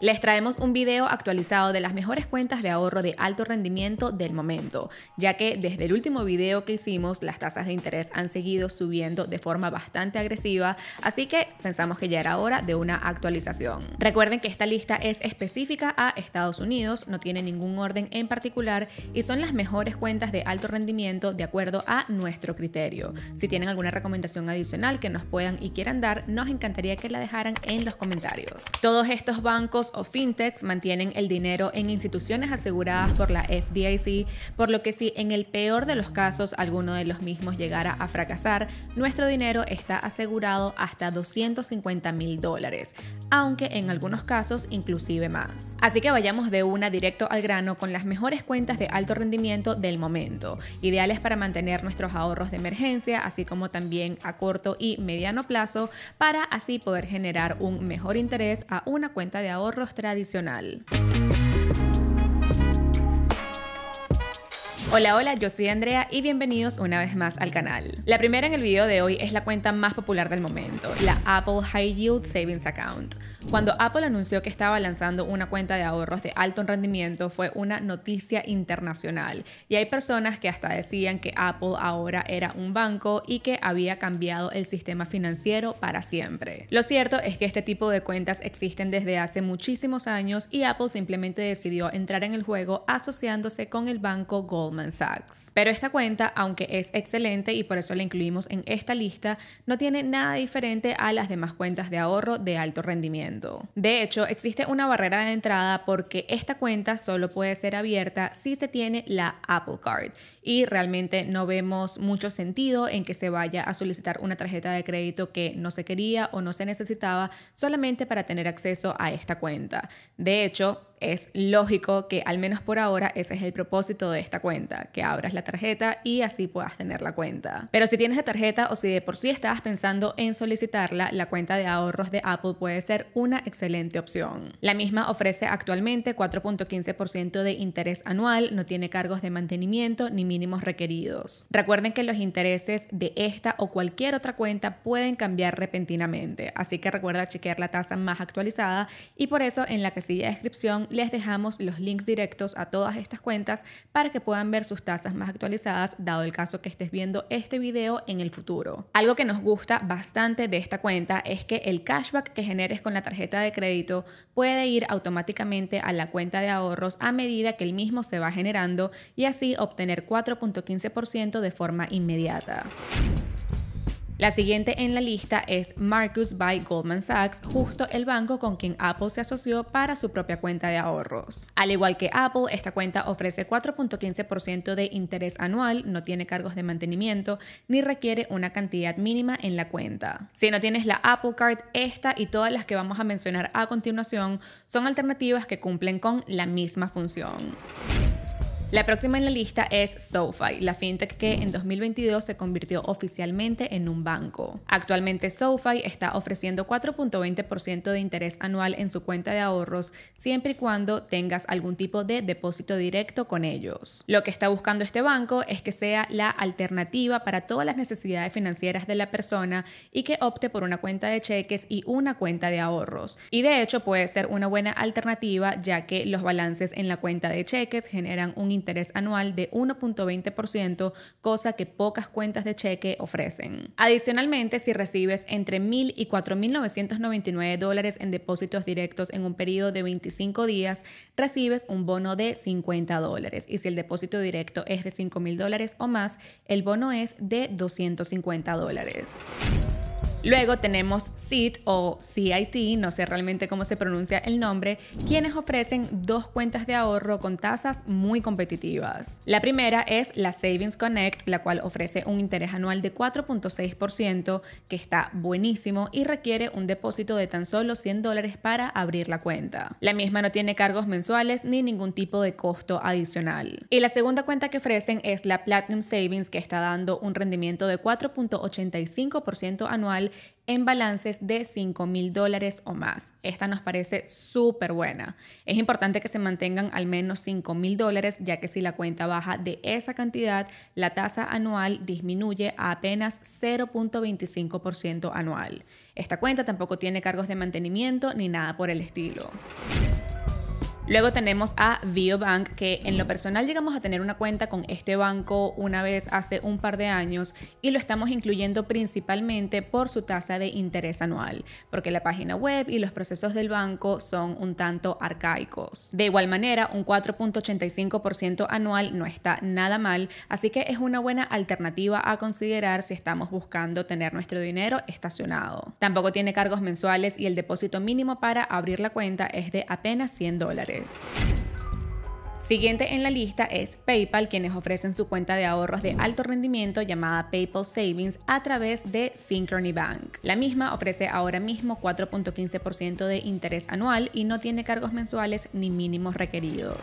Les traemos un video actualizado de las mejores cuentas de ahorro de alto rendimiento del momento, ya que desde el último video que hicimos las tasas de interés han seguido subiendo de forma bastante agresiva, así que pensamos que ya era hora de una actualización. Recuerden que esta lista es específica a Estados Unidos, no tiene ningún orden en particular y son las mejores cuentas de alto rendimiento de acuerdo a nuestro criterio. Si tienen alguna recomendación adicional que nos puedan y quieran dar, nos encantaría que la dejaran en los comentarios. Todos estos bancos o fintechs mantienen el dinero en instituciones aseguradas por la FDIC, por lo que si en el peor de los casos alguno de los mismos llegara a fracasar, nuestro dinero está asegurado hasta 250 mil dólares, aunque en algunos casos inclusive más. Así que vayamos de una directo al grano con las mejores cuentas de alto rendimiento del momento, ideales para mantener nuestros ahorros de emergencia, así como también a corto y mediano plazo, para así poder generar un mejor interés a una cuenta de ahorro ahorros tradicional. Hola, hola, yo soy Andrea y bienvenidos una vez más al canal. La primera en el video de hoy es la cuenta más popular del momento, la Apple High Yield Savings Account. Cuando Apple anunció que estaba lanzando una cuenta de ahorros de alto rendimiento fue una noticia internacional y hay personas que hasta decían que Apple ahora era un banco y que había cambiado el sistema financiero para siempre. Lo cierto es que este tipo de cuentas existen desde hace muchísimos años y Apple simplemente decidió entrar en el juego asociándose con el banco Goldman pero esta cuenta, aunque es excelente y por eso la incluimos en esta lista, no tiene nada diferente a las demás cuentas de ahorro de alto rendimiento. De hecho, existe una barrera de entrada porque esta cuenta solo puede ser abierta si se tiene la Apple Card y realmente no vemos mucho sentido en que se vaya a solicitar una tarjeta de crédito que no se quería o no se necesitaba solamente para tener acceso a esta cuenta. De hecho, es lógico que al menos por ahora ese es el propósito de esta cuenta, que abras la tarjeta y así puedas tener la cuenta. Pero si tienes la tarjeta o si de por sí estabas pensando en solicitarla, la cuenta de ahorros de Apple puede ser una excelente opción. La misma ofrece actualmente 4.15% de interés anual, no tiene cargos de mantenimiento ni mínimos requeridos. Recuerden que los intereses de esta o cualquier otra cuenta pueden cambiar repentinamente, así que recuerda chequear la tasa más actualizada y por eso en la casilla de descripción les dejamos los links directos a todas estas cuentas para que puedan ver sus tasas más actualizadas, dado el caso que estés viendo este video en el futuro. Algo que nos gusta bastante de esta cuenta es que el cashback que generes con la tarjeta de crédito puede ir automáticamente a la cuenta de ahorros a medida que el mismo se va generando y así obtener 4.15% de forma inmediata. La siguiente en la lista es Marcus by Goldman Sachs, justo el banco con quien Apple se asoció para su propia cuenta de ahorros. Al igual que Apple, esta cuenta ofrece 4.15% de interés anual, no tiene cargos de mantenimiento ni requiere una cantidad mínima en la cuenta. Si no tienes la Apple Card, esta y todas las que vamos a mencionar a continuación son alternativas que cumplen con la misma función. La próxima en la lista es SoFi, la fintech que en 2022 se convirtió oficialmente en un banco. Actualmente SoFi está ofreciendo 4.20% de interés anual en su cuenta de ahorros siempre y cuando tengas algún tipo de depósito directo con ellos. Lo que está buscando este banco es que sea la alternativa para todas las necesidades financieras de la persona y que opte por una cuenta de cheques y una cuenta de ahorros. Y de hecho puede ser una buena alternativa ya que los balances en la cuenta de cheques generan un interés anual de 1.20%, cosa que pocas cuentas de cheque ofrecen. Adicionalmente, si recibes entre 1.000 y 4.999 dólares en depósitos directos en un periodo de 25 días, recibes un bono de 50 dólares. Y si el depósito directo es de 5.000 dólares o más, el bono es de 250 dólares. Luego tenemos CIT o CIT, no sé realmente cómo se pronuncia el nombre, quienes ofrecen dos cuentas de ahorro con tasas muy competitivas. La primera es la Savings Connect, la cual ofrece un interés anual de 4.6%, que está buenísimo y requiere un depósito de tan solo 100 dólares para abrir la cuenta. La misma no tiene cargos mensuales ni ningún tipo de costo adicional. Y la segunda cuenta que ofrecen es la Platinum Savings, que está dando un rendimiento de 4.85% anual en balances de 5 mil dólares o más. Esta nos parece súper buena. Es importante que se mantengan al menos 5 mil dólares, ya que si la cuenta baja de esa cantidad, la tasa anual disminuye a apenas 0.25% anual. Esta cuenta tampoco tiene cargos de mantenimiento ni nada por el estilo. Luego tenemos a BioBank, que en lo personal llegamos a tener una cuenta con este banco una vez hace un par de años y lo estamos incluyendo principalmente por su tasa de interés anual, porque la página web y los procesos del banco son un tanto arcaicos. De igual manera, un 4.85% anual no está nada mal, así que es una buena alternativa a considerar si estamos buscando tener nuestro dinero estacionado. Tampoco tiene cargos mensuales y el depósito mínimo para abrir la cuenta es de apenas 100 dólares. stories. Siguiente en la lista es PayPal, quienes ofrecen su cuenta de ahorros de alto rendimiento llamada PayPal Savings a través de Synchrony Bank. La misma ofrece ahora mismo 4.15% de interés anual y no tiene cargos mensuales ni mínimos requeridos.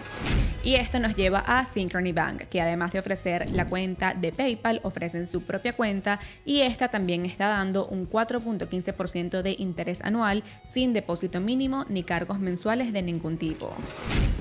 Y esto nos lleva a Synchrony Bank, que además de ofrecer la cuenta de PayPal, ofrecen su propia cuenta y esta también está dando un 4.15% de interés anual sin depósito mínimo ni cargos mensuales de ningún tipo.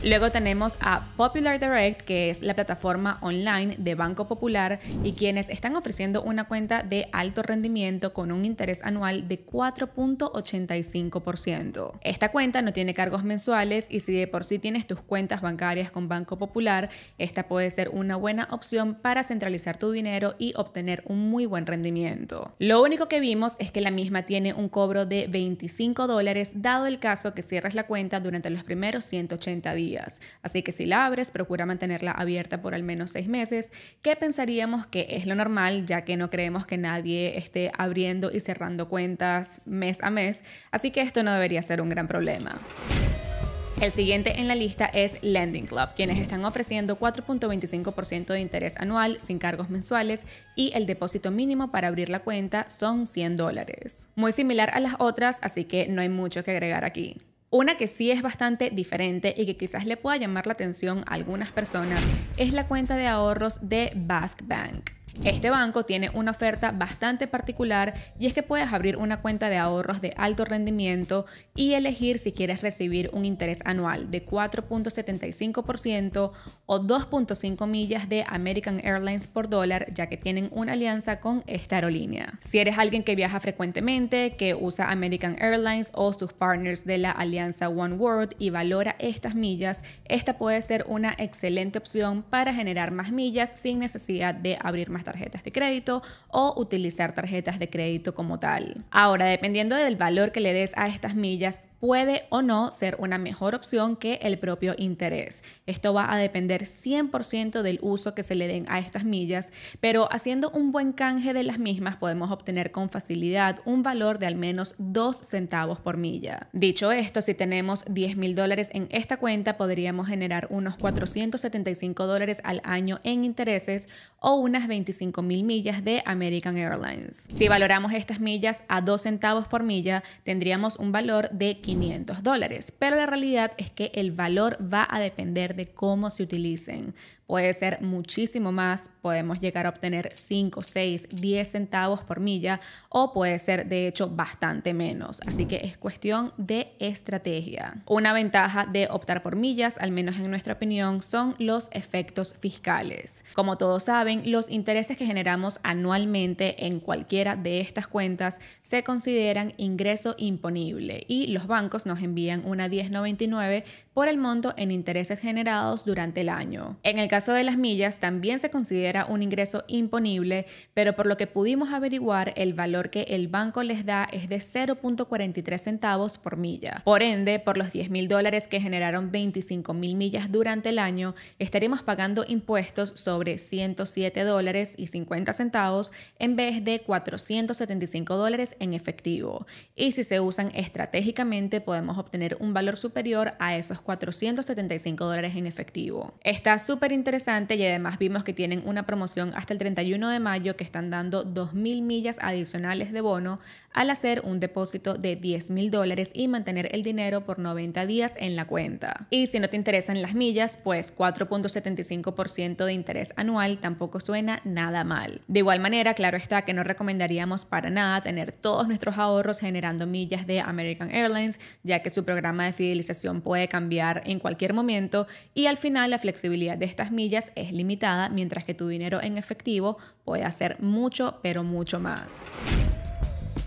Luego tenemos a Popular Direct, que es la plataforma online de Banco Popular y quienes están ofreciendo una cuenta de alto rendimiento con un interés anual de 4.85%. Esta cuenta no tiene cargos mensuales y si de por sí tienes tus cuentas bancarias con Banco Popular, esta puede ser una buena opción para centralizar tu dinero y obtener un muy buen rendimiento. Lo único que vimos es que la misma tiene un cobro de 25 dólares dado el caso que cierres la cuenta durante los primeros 180 días. Así que si la procura mantenerla abierta por al menos seis meses, que pensaríamos que es lo normal, ya que no creemos que nadie esté abriendo y cerrando cuentas mes a mes, así que esto no debería ser un gran problema. El siguiente en la lista es Lending Club, quienes están ofreciendo 4.25% de interés anual sin cargos mensuales y el depósito mínimo para abrir la cuenta son 100 dólares. Muy similar a las otras, así que no hay mucho que agregar aquí. Una que sí es bastante diferente y que quizás le pueda llamar la atención a algunas personas es la cuenta de ahorros de Basque Bank. Este banco tiene una oferta bastante particular y es que puedes abrir una cuenta de ahorros de alto rendimiento y elegir si quieres recibir un interés anual de 4.75% o 2.5 millas de American Airlines por dólar, ya que tienen una alianza con esta aerolínea. Si eres alguien que viaja frecuentemente, que usa American Airlines o sus partners de la alianza One World y valora estas millas, esta puede ser una excelente opción para generar más millas sin necesidad de abrir más tarjetas de crédito o utilizar tarjetas de crédito como tal. Ahora, dependiendo del valor que le des a estas millas, puede o no ser una mejor opción que el propio interés. Esto va a depender 100% del uso que se le den a estas millas, pero haciendo un buen canje de las mismas podemos obtener con facilidad un valor de al menos 2 centavos por milla. Dicho esto, si tenemos 10 mil dólares en esta cuenta, podríamos generar unos 475 dólares al año en intereses o unas 25 mil millas de American Airlines. Si valoramos estas millas a 2 centavos por milla, tendríamos un valor de 500 dólares, pero la realidad es que el valor va a depender de cómo se utilicen, puede ser muchísimo más, podemos llegar a obtener 5, 6, 10 centavos por milla o puede ser de hecho bastante menos, así que es cuestión de estrategia. Una ventaja de optar por millas, al menos en nuestra opinión, son los efectos fiscales. Como todos saben, los intereses que generamos anualmente en cualquiera de estas cuentas se consideran ingreso imponible y los bancos nos envían una 1099 por el monto en intereses generados durante el año. En el caso de las millas también se considera un ingreso imponible, pero por lo que pudimos averiguar, el valor que el banco les da es de 0.43 centavos por milla. Por ende, por los 10 mil dólares que generaron 25 mil millas durante el año, estaremos pagando impuestos sobre 107 dólares y 50 centavos en vez de 475 dólares en efectivo. Y si se usan estratégicamente, podemos obtener un valor superior a esos 475 dólares en efectivo. Está súper interesante interesante y además vimos que tienen una promoción hasta el 31 de mayo que están dando 2.000 millas adicionales de bono al hacer un depósito de 10 mil dólares y mantener el dinero por 90 días en la cuenta. Y si no te interesan las millas, pues 4.75% de interés anual tampoco suena nada mal. De igual manera, claro está que no recomendaríamos para nada tener todos nuestros ahorros generando millas de American Airlines, ya que su programa de fidelización puede cambiar en cualquier momento y al final la flexibilidad de estas millas es limitada, mientras que tu dinero en efectivo puede hacer mucho, pero mucho más.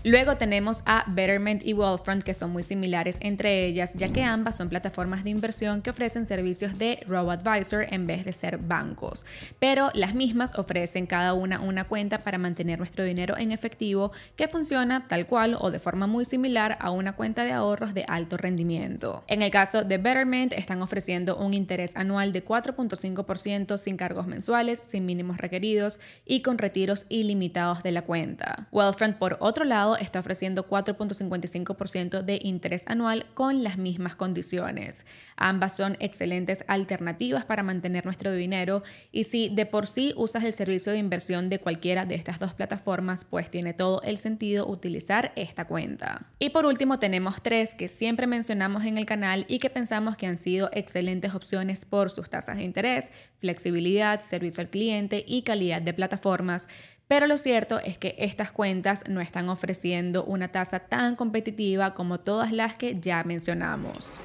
Luego tenemos a Betterment y Wealthfront que son muy similares entre ellas, ya que ambas son plataformas de inversión que ofrecen servicios de robo-advisor en vez de ser bancos. Pero las mismas ofrecen cada una una cuenta para mantener nuestro dinero en efectivo que funciona tal cual o de forma muy similar a una cuenta de ahorros de alto rendimiento. En el caso de Betterment están ofreciendo un interés anual de 4.5% sin cargos mensuales, sin mínimos requeridos y con retiros ilimitados de la cuenta. Wealthfront por otro lado está ofreciendo 4.55% de interés anual con las mismas condiciones. Ambas son excelentes alternativas para mantener nuestro dinero y si de por sí usas el servicio de inversión de cualquiera de estas dos plataformas, pues tiene todo el sentido utilizar esta cuenta. Y por último tenemos tres que siempre mencionamos en el canal y que pensamos que han sido excelentes opciones por sus tasas de interés, flexibilidad, servicio al cliente y calidad de plataformas pero lo cierto es que estas cuentas no están ofreciendo una tasa tan competitiva como todas las que ya mencionamos.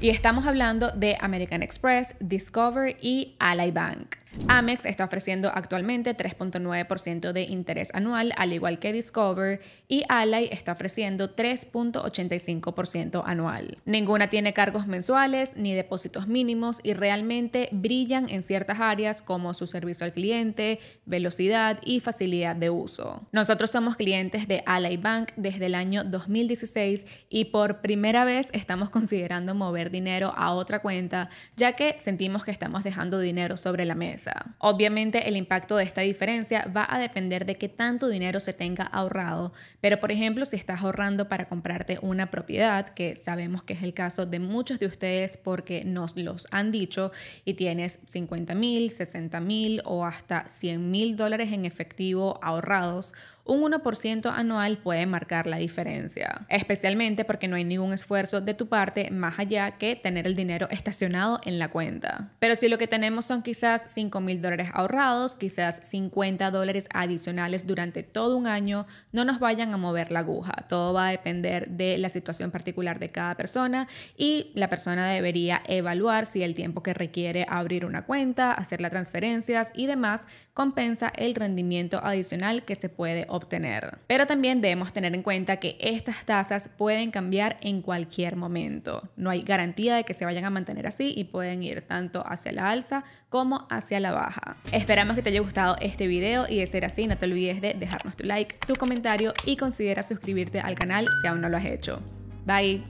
Y estamos hablando de American Express, Discover y Ally Bank. Amex está ofreciendo actualmente 3.9% de interés anual, al igual que Discover, y Ally está ofreciendo 3.85% anual. Ninguna tiene cargos mensuales ni depósitos mínimos y realmente brillan en ciertas áreas como su servicio al cliente, velocidad y facilidad de uso. Nosotros somos clientes de Ally Bank desde el año 2016 y por primera vez estamos considerando mover dinero a otra cuenta, ya que sentimos que estamos dejando dinero sobre la mesa. Obviamente el impacto de esta diferencia va a depender de qué tanto dinero se tenga ahorrado, pero por ejemplo si estás ahorrando para comprarte una propiedad, que sabemos que es el caso de muchos de ustedes porque nos los han dicho, y tienes 50 mil, 60 mil o hasta 100 mil dólares en efectivo ahorrados, un 1% anual puede marcar la diferencia, especialmente porque no hay ningún esfuerzo de tu parte más allá que tener el dinero estacionado en la cuenta. Pero si lo que tenemos son quizás 5 mil dólares ahorrados, quizás 50 dólares adicionales durante todo un año, no nos vayan a mover la aguja. Todo va a depender de la situación particular de cada persona y la persona debería evaluar si el tiempo que requiere abrir una cuenta, hacer las transferencias y demás compensa el rendimiento adicional que se puede obtener obtener. Pero también debemos tener en cuenta que estas tasas pueden cambiar en cualquier momento. No hay garantía de que se vayan a mantener así y pueden ir tanto hacia la alza como hacia la baja. Esperamos que te haya gustado este video y de ser así no te olvides de dejarnos tu like, tu comentario y considera suscribirte al canal si aún no lo has hecho. Bye.